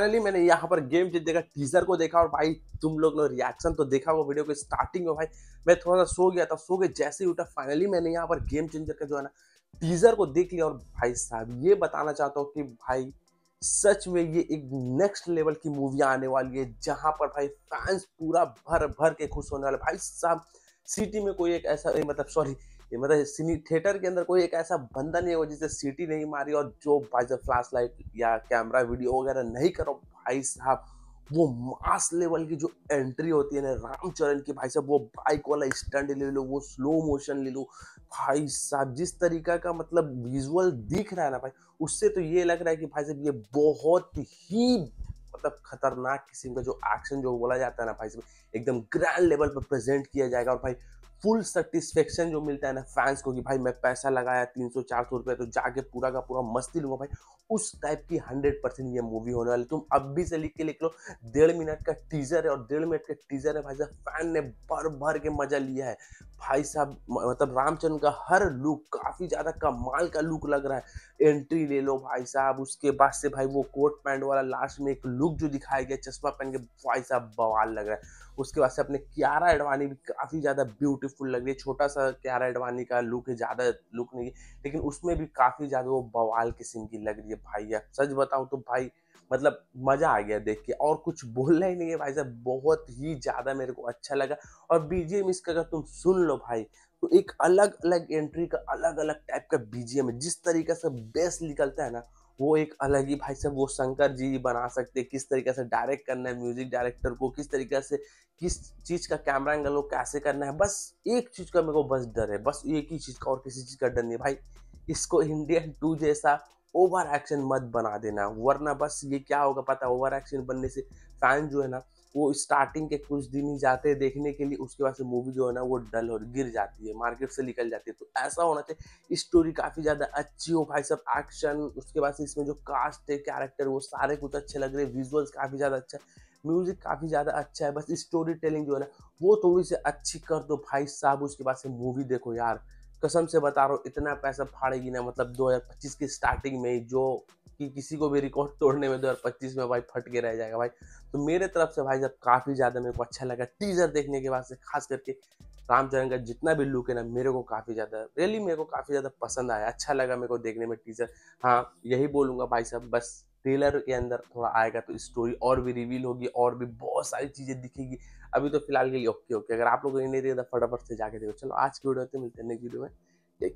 finally मैंने यहाँ पर गेम चेंजर देखा टीजर को देखा और भाई तुम लोग ने रिएक्शन तो देखा वो वीडियो के स्टार्टिंग में भाई मैं थोड़ा सा सो गया था सो के जैसे ही उठा फाइनली मैंने यहाँ पर गेम चेंजर का जो है ना टीजर को देख लिया और भाई साहब ये बताना चाहता हूँ कि भाई सच में ये एक नेक्स्ट लेवल की मूवी आने वाली है जहाँ पर भाई फैंस पूरा भर भर के खुश होने वाले भाई साहब सिटी में कोई एक ऐसा मतलब सॉरी ये मतलब सिनी थिएटर के अंदर कोई एक ऐसा बंदा नहीं होगा जिसे सीटी नहीं मारी और जो भाई साहब फ्लैश लाइट या कैमरा वीडियो वगैरह नहीं करो भाई साहब वो मास लेवल की जो एंट्री होती है ना रामचरण की भाई साहब वो बाइक वाला स्टंट ले लो वो स्लो मोशन ले लो भाई साहब जिस तरीका का मतलब विजुअल दिख रहा है ना भाई उससे तो ये लग रहा है कि भाई साहब ये बहुत ही मतलब खतरनाक किस्म का जो एक्शन जो बोला जाता है ना भाई साहब एकदम ग्रैंड लेवल पर प्रेजेंट किया जाएगा और भाई फुल सेटिस्फेक्शन जो मिलता है ना फैंस को कि भाई मैं पैसा लगाया तीन सौ चार सौ रुपया तो जाके पूरा का पूरा मस्ती लूंगा भाई उस टाइप की हंड्रेड परसेंट ये मूवी होने वाली तुम अब भी से लिख के लिख लो डेढ़ मिनट का टीजर है और डेढ़ मिनट का टीजर है भाई साहब फैन ने भर भर के मजा लिया है भाई साहब मतलब रामचंद्र का हर लुक काफ़ी ज़्यादा कमाल का लुक लग रहा है एंट्री ले लो भाई साहब उसके बाद से भाई वो कोट पैंट वाला लास्ट में एक लुक जो दिखाया गया चश्मा पहन के भाई साहब बवाल लग रहा है उसके बाद से अपने क्यारा एडवानी भी काफ़ी ज़्यादा ब्यूटीफुल ब्यूटीफुल लग रही है छोटा सा क्यारा अडवाणी का लुक है ज़्यादा लुक नहीं लेकिन उसमें भी काफ़ी ज़्यादा वो बवाल किस्म की लग रही है भाई यार सच बताऊँ तो भाई मतलब मज़ा आ गया देख के और कुछ बोलना ही नहीं है भाई साहब बहुत ही ज़्यादा मेरे को अच्छा लगा और बीजेम इसका अगर तुम सुन लो भाई तो एक अलग अलग एंट्री का अलग अलग टाइप का बीजेम है जिस तरीके से बेस निकलता है ना वो एक अलग ही भाई साहब वो शंकर जी बना सकते किस तरीके से डायरेक्ट करना है म्यूजिक डायरेक्टर को किस तरीके से किस चीज़ का कैमरा एंगल को कैसे करना है बस एक चीज़ का मेरे को बस डर है बस एक ही चीज़ का और किसी चीज़ का डर नहीं भाई इसको इंडियन टू जैसा ओवर एक्शन मत बना देना वरना बस ये क्या होगा पता ओवर एक्शन बनने से फैन जो है ना वो स्टार्टिंग के कुछ दिन ही जाते हैं देखने के लिए उसके बाद से मूवी जो है ना वो डल हो गिर जाती है मार्केट से निकल जाती है तो ऐसा होना चाहिए स्टोरी काफ़ी ज़्यादा अच्छी हो भाई सब एक्शन उसके बाद से इसमें जो कास्ट है कैरेक्टर वो सारे कुछ अच्छे लग रहे हैं विजुअल्स काफ़ी ज़्यादा अच्छा म्यूजिक काफ़ी ज़्यादा अच्छा है बस स्टोरी टेलिंग जो है ना वो थोड़ी सी अच्छी कर दो भाई साहब उसके बाद से मूवी देखो यार कसम से बता रहा हूँ इतना पैसा फाड़ेगी ना मतलब 2025 की स्टार्टिंग में जो कि किसी को भी रिकॉर्ड तोड़ने में 2025 में भाई फट के रह जाएगा भाई तो मेरे तरफ से भाई जब काफ़ी ज़्यादा मेरे को अच्छा लगा टीजर देखने के बाद से खास करके रामचरण का जितना भी लुक है ना मेरे को काफ़ी ज़्यादा रियली मेरे को काफ़ी ज़्यादा पसंद आया अच्छा लगा मेरे को देखने में टीजर हाँ यही बोलूँगा भाई साहब बस ट्रेलर के अंदर थोड़ा आएगा तो स्टोरी और भी रिवील होगी और भी बहुत सारी चीज़ें दिखेगी अभी तो फिलहाल के लिए ओके ओके अगर आप लोगों को नहीं देखा तो फटाफट से जाके देखो चलो आज की वीडियो तो मिलते हैं नेक्स्ट वीडियो में